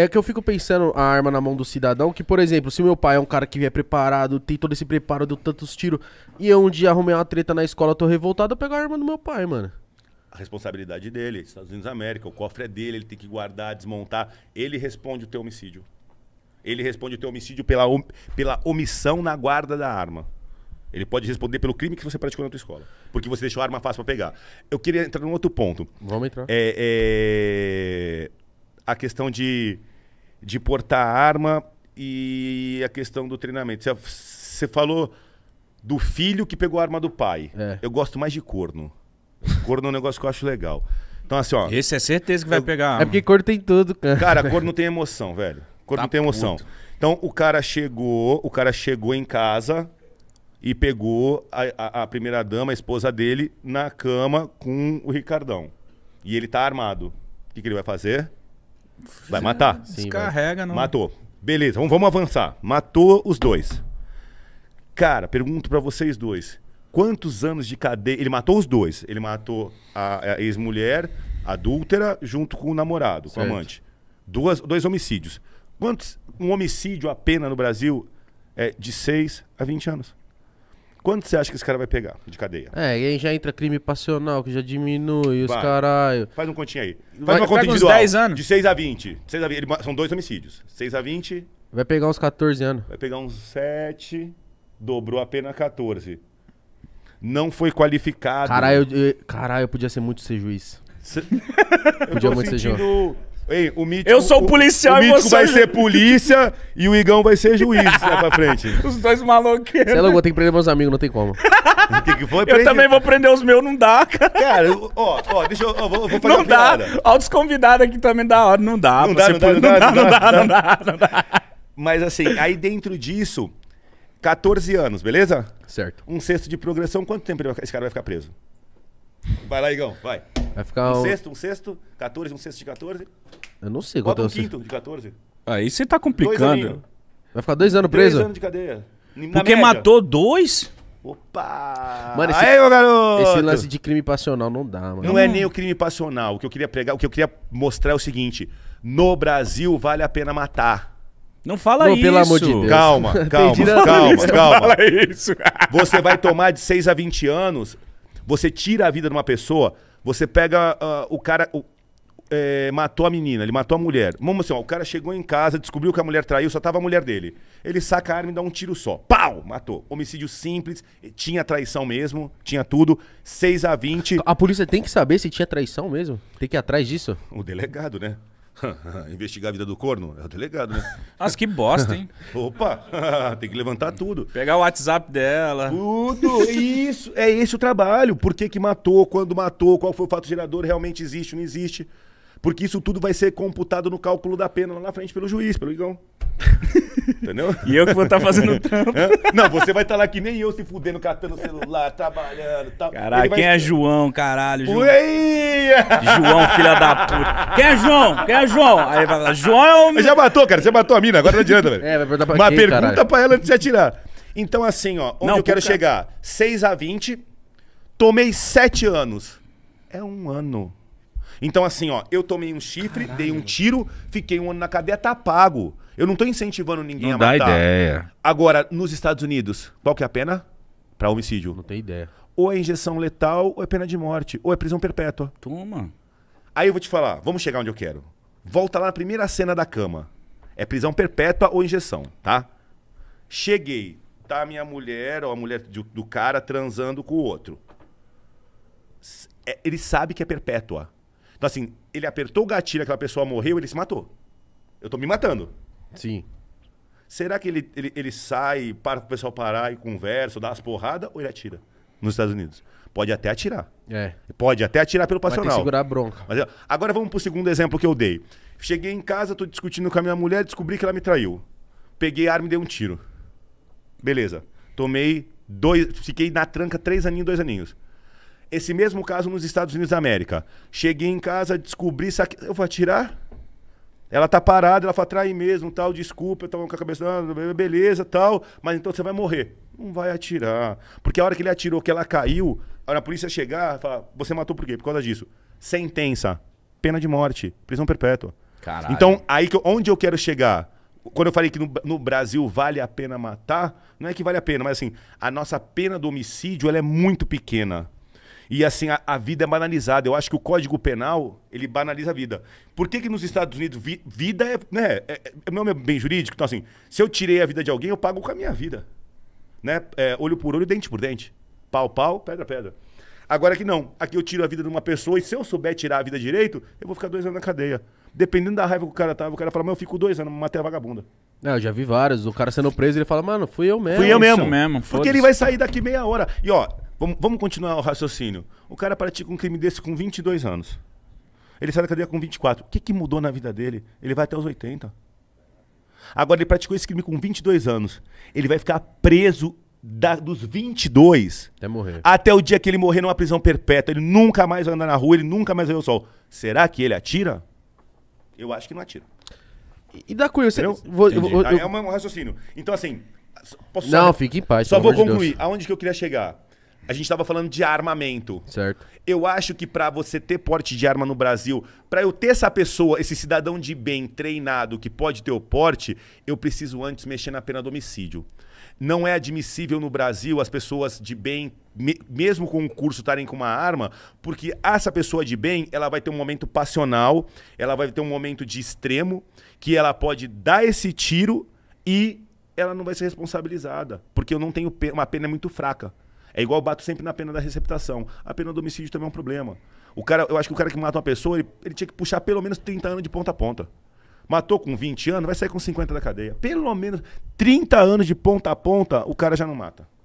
É que eu fico pensando a arma na mão do cidadão, que, por exemplo, se meu pai é um cara que vier preparado, tem todo esse preparo, deu tantos tiros, e eu um dia arrumei uma treta na escola, tô revoltado, eu pego a arma do meu pai, mano. A responsabilidade dele, Estados Unidos da América, o cofre é dele, ele tem que guardar, desmontar. Ele responde o teu homicídio. Ele responde o teu homicídio pela, pela omissão na guarda da arma. Ele pode responder pelo crime que você praticou na tua escola. Porque você deixou a arma fácil para pegar. Eu queria entrar num outro ponto. Vamos entrar. é... é a questão de de portar arma e a questão do treinamento. Você falou do filho que pegou a arma do pai. É. Eu gosto mais de corno. Corno é um negócio que eu acho legal. Então, assim, ó. Esse é certeza que vai eu... pegar. É arma. É porque corno tem tudo, cara. Cara, corno tem emoção, velho. Corno tá tem emoção. Puto. Então, o cara chegou, o cara chegou em casa e pegou a, a, a, primeira dama, a esposa dele, na cama com o Ricardão. E ele tá armado. O que, que ele vai fazer? Vai matar. Sim, Descarrega, não. Matou. Beleza, vamos, vamos avançar. Matou os dois. Cara, pergunto para vocês dois. Quantos anos de cadeia? Ele matou os dois. Ele matou a, a ex-mulher adúltera junto com o namorado, com a amante. Duas, dois homicídios. Quantos? Um homicídio, a pena no Brasil é de 6 a 20 anos. Quanto você acha que esse cara vai pegar de cadeia? É, e aí já entra crime passional, que já diminui os Vai. caralho. Faz um continho aí. Faz Vai- uma conta pega uns 10 anos. De 6 a 20. 6 a 20. Ele são dois homicídios. 6 a 20, Vai pegar uns 14 anos. vai pegar uns 7, dobrou a pena 14. Não foi qualificado. Caralho, eu, eu- caralho, eu podia ser muito ser juiz. Cê- Eu Podia tô muito ser sentindo Ei, o mítico, eu sou o policial o, o e vai é ser polícia e o Igão vai ser juiz lá pra frente. Os dois maloqueiros. Sei lá, eu vou ter que prender meus amigos, não tem como. O que, que foi? Eu também vou prender os meus, não dá, cara. Cara, ó, ó, deixa eu... Ó, vou, vou fazer não dá. Altos convidados aqui também da hora. Não dá. Não dá, não dá, não dá, não dá, não dá, não dá. Mas assim, aí dentro disso, 14 anos, beleza? Certo. Um sexto de progressão, quanto tempo esse cara vai ficar preso? Vai lá, Igão, vai. Vai ficar um, um sexto, um sexto, 14, um sexto de 14. Eu não sei quanto é um o quinto de 14. Aí você tá complicando. Vai ficar dois anos preso? Dois anos de cadeia. Na Porque média. matou dois? Opa! Mano, esse, Aí, meu garoto! Esse lance de crime passional não dá, mano. Não é nem o crime passional. O que eu queria pregar, o que eu queria mostrar é o seguinte: no Brasil vale a pena matar. Não fala não, isso. Pelo amor de Deus. Calma, calma, calma, calma. Fala isso. você vai tomar de 6 a 20 anos, você tira a vida de uma pessoa você pega uh, o cara. O, é, matou a menina, ele matou a mulher. Vamos assim, ó, o cara chegou em casa, descobriu que a mulher traiu, só tava a mulher dele. Ele saca a arma e dá um tiro só. Pau! Matou. Homicídio simples, tinha traição mesmo, tinha tudo. 6 a 20. A polícia tem que saber se tinha traição mesmo? Tem que ir atrás disso? O delegado, né? Investigar a vida do corno? É o delegado, né? Nossa, que bosta, hein? Opa, tem que levantar tudo. Pegar o WhatsApp dela. Tudo, é isso. É esse o trabalho. Por que, que matou, quando matou, qual foi o fato gerador, realmente existe, ou não existe. Porque isso tudo vai ser computado no cálculo da pena lá na frente pelo juiz, pelo Igão. Entendeu? E eu que vou estar tá fazendo o é. trampo. Não, você vai estar tá lá que nem eu se fudendo, catando celular, trabalhando tal. Caralho, vai... quem é João, caralho? João, João filha da puta. Quem é João? Quem é João? Aí vai falar, João é o. Já matou, cara. Você matou a mina, agora não adianta, velho. É, vai perguntar pra Mas quem, pergunta caralho? pra ela antes de atirar. Então, assim, ó, onde não, eu quero cara. chegar? 6 a 20, tomei 7 anos. É um ano. Então, assim, ó, eu tomei um chifre, Caralho. dei um tiro, fiquei um ano na cadeia, tá pago. Eu não estou incentivando ninguém não a matar. Dá ideia. Agora, nos Estados Unidos, qual que é a pena? Para homicídio. Não tem ideia. Ou é injeção letal, ou é pena de morte, ou é prisão perpétua. Toma. Aí eu vou te falar, vamos chegar onde eu quero. Volta lá na primeira cena da cama. É prisão perpétua ou injeção, tá? Cheguei, tá a minha mulher ou a mulher do, do cara transando com o outro. É, ele sabe que é perpétua. Então, assim, ele apertou o gatilho, aquela pessoa morreu, ele se matou. Eu tô me matando. Sim. Será que ele, ele, ele sai, para o pessoal parar e conversa, dá as porradas, ou ele atira nos Estados Unidos? Pode até atirar. É. Pode até atirar pelo passional. Pode segurar a bronca. Mas, agora vamos pro segundo exemplo que eu dei. Cheguei em casa, tô discutindo com a minha mulher, descobri que ela me traiu. Peguei a arma e dei um tiro. Beleza. Tomei dois. Fiquei na tranca três aninhos, dois aninhos. Esse mesmo caso nos Estados Unidos da América. Cheguei em casa, descobri. Saque... Eu vou atirar? Ela tá parada, ela fala, trai mesmo, tal, desculpa, eu tava com a cabeça, ah, beleza, tal, mas então você vai morrer. Não vai atirar. Porque a hora que ele atirou, que ela caiu, a hora a polícia chegar, fala, você matou por quê? Por causa disso. Sentença, pena de morte, prisão perpétua. Caralho. Então, aí que, onde eu quero chegar? Quando eu falei que no, no Brasil vale a pena matar, não é que vale a pena, mas assim, a nossa pena do homicídio, ela é muito pequena. E assim, a, a, vida é banalizada. Eu acho que o Código Penal, ele banaliza a vida. Por que que nos Estados Unidos vi, vida é, né, é, é, é meu bem jurídico? Então assim, se eu tirei a vida de alguém, eu pago com a minha vida. Né? É, olho por olho, dente por dente. Pau, pau, pedra, pedra. Agora que não, aqui eu tiro a vida de uma pessoa e se eu souber tirar a vida direito, eu vou ficar dois anos na cadeia. Dependendo da raiva que o cara tava, tá, o cara fala, mas eu fico dois anos, matei a vagabunda. É, eu já vi vários. O cara sendo preso, ele fala, mano, fui eu mesmo. Fui eu mesmo. mesmo Porque ele vai sair daqui meia hora. E ó, Vamos, vamos continuar o raciocínio. O cara pratica um crime desse com 22 anos. Ele sai da cadeia com 24. O que, que mudou na vida dele? Ele vai até os 80. Agora, ele praticou esse crime com 22 anos. Ele vai ficar preso da, dos 22 até, morrer. até o dia que ele morrer numa prisão perpétua. Ele nunca mais vai andar na rua, ele nunca mais vai ver o sol. Será que ele atira? Eu acho que não atira. E, e da curiosidade. É um raciocínio. Então, assim. não, só, fique em paz. Só vou concluir. De Aonde que eu queria chegar? A gente estava falando de armamento. Certo. Eu acho que para você ter porte de arma no Brasil, para eu ter essa pessoa, esse cidadão de bem treinado que pode ter o porte, eu preciso antes mexer na pena do homicídio. Não é admissível no Brasil as pessoas de bem, me, mesmo com um curso, estarem com uma arma, porque essa pessoa de bem, ela vai ter um momento passional, ela vai ter um momento de extremo, que ela pode dar esse tiro e ela não vai ser responsabilizada, porque eu não tenho pena, uma pena muito fraca. É igual bato sempre na pena da receptação. A pena do homicídio também é um problema. O cara, eu acho que o cara que mata uma pessoa, ele, ele tinha que puxar pelo menos 30 anos de ponta a ponta. Matou com 20 anos, vai sair com 50 da cadeia. Pelo menos 30 anos de ponta a ponta, o cara já não mata.